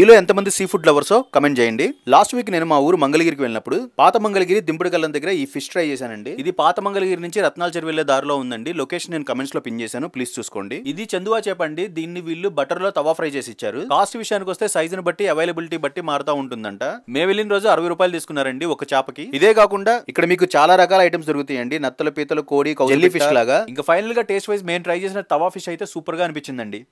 మీలో ఎంతమంది sea food లవర్సో కమెంట్ చేయండి లాస్ట్ వీక్ నేను మా ఊరు మంగళగిరికి వెళ్ళినప్పుడు పాత మంగళగిరి దింపుడు కళ్ళం దగ్గర ఈ ఫిష్ ట్రై చేశానండి ఇది పాత మంగళగిరి నుంచి రత్నాల చెరువు వెళ్లే దారిలో ఉందండి లొకేషన్ నేను కమెంట్స్ లో పిన్ చేశాను ప్లీజ్ చూసుకోండి ఇది చందువా చేపండి దీన్ని వీళ్ళు బటర్ లో తవా ఫ్రై చేసి ఇచ్చారు కాస్ట్ విషయానికి వస్తే సైజును బట్టి అవైలబిలిటీ బట్టి మారుతా ఉంటుందంట మేము వెళ్ళిన రోజు అరవై రూపాయలు తీసుకున్నారండి ఒక చేపకి ఇదే కాకుండా ఇక్కడ మీకు చాలా రకాల ఐటమ్స్ దొరుకుతాయండి నత్తల పీతలు కోడి ఫిష్ లాగా ఇంకా ఫైనల్ గా టేస్ట్ వైజ్ మేము ట్రై చేసిన తవా ఫిష్ అయితే సూపర్ గా అనిపించిందండి